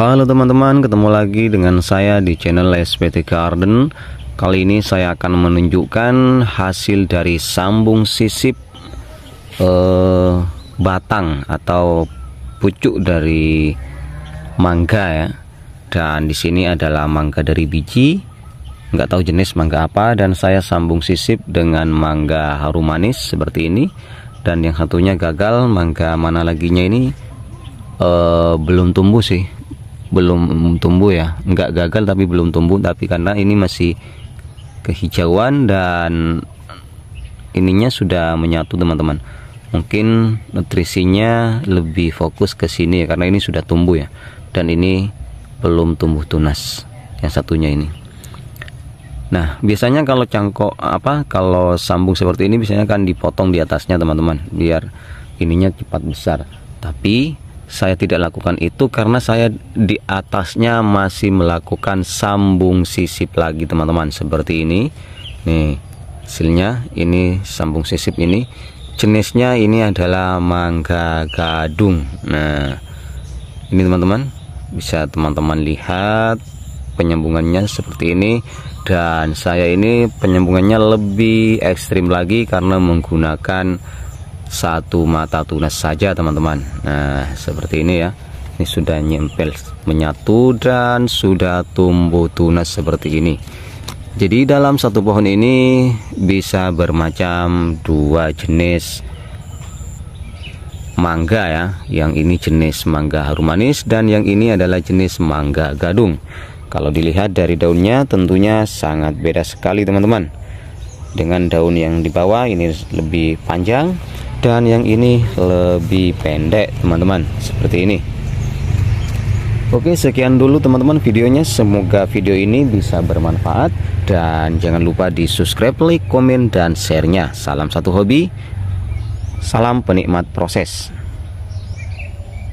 Halo teman-teman, ketemu lagi dengan saya di channel SPT Garden Kali ini saya akan menunjukkan hasil dari sambung sisip eh, batang atau pucuk dari mangga ya Dan di sini adalah mangga dari biji nggak tahu jenis mangga apa dan saya sambung sisip dengan mangga harum manis seperti ini dan yang satunya gagal mangga mana laginya ini Uh, belum tumbuh sih belum tumbuh ya enggak gagal tapi belum tumbuh tapi karena ini masih kehijauan dan ininya sudah menyatu teman-teman mungkin nutrisinya lebih fokus ke sini ya karena ini sudah tumbuh ya dan ini belum tumbuh tunas yang satunya ini nah biasanya kalau cangkok apa kalau sambung seperti ini biasanya kan dipotong di atasnya teman-teman biar ininya cepat besar tapi saya tidak lakukan itu karena saya di atasnya masih melakukan sambung sisip lagi teman-teman seperti ini nih hasilnya ini sambung sisip ini jenisnya ini adalah mangga gadung nah ini teman-teman bisa teman-teman lihat penyambungannya seperti ini dan saya ini penyambungannya lebih ekstrim lagi karena menggunakan satu mata tunas saja teman-teman nah seperti ini ya ini sudah nyempel menyatu dan sudah tumbuh tunas seperti ini jadi dalam satu pohon ini bisa bermacam dua jenis mangga ya yang ini jenis mangga harum manis dan yang ini adalah jenis mangga gadung kalau dilihat dari daunnya tentunya sangat beda sekali teman-teman dengan daun yang di bawah ini lebih panjang dan yang ini lebih pendek teman-teman seperti ini Oke sekian dulu teman-teman videonya semoga video ini bisa bermanfaat dan jangan lupa di subscribe like komen dan sharenya salam satu hobi salam penikmat proses